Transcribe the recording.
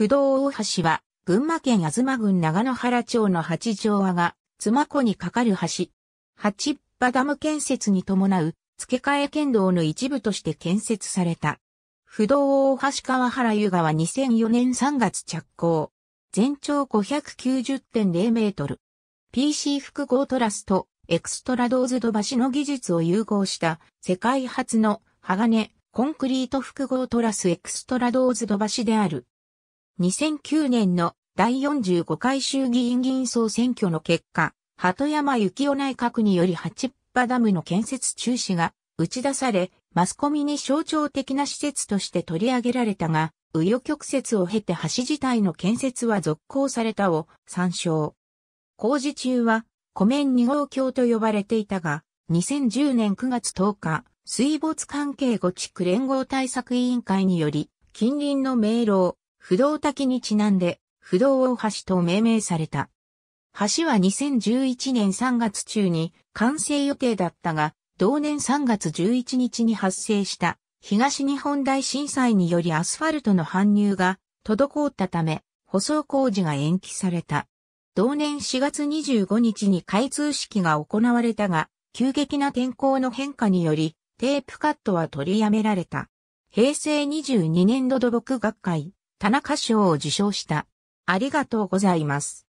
不動大橋は、群馬県東郡長野原町の八条和が、妻湖にかかる橋。八場ダム建設に伴う、付け替え県道の一部として建設された。不動大橋川原湯川2004年3月着工。全長590.0メートル。PC 複合トラスとエクストラドーズド橋の技術を融合した世界初の鋼コンクリート複合トラスエクストラドーズド橋である。2009年の第45回衆議院議員総選挙の結果、鳩山幸夫内閣により八ぱダムの建設中止が打ち出され、マスコミに象徴的な施設として取り上げられたが、紆余曲折を経て橋自体の建設は続行されたを参照。工事中は、湖面に号橋と呼ばれていたが、2010年9月10日、水没関係5地区連合対策委員会により、近隣の迷路、不動滝にちなんで、不動大橋と命名された。橋は2011年3月中に完成予定だったが、同年3月11日に発生した東日本大震災によりアスファルトの搬入が滞ったため、舗装工事が延期された。同年4月25日に開通式が行われたが、急激な天候の変化により、テープカットは取りやめられた。平成22年度土木学会田中賞を受賞した。ありがとうございます。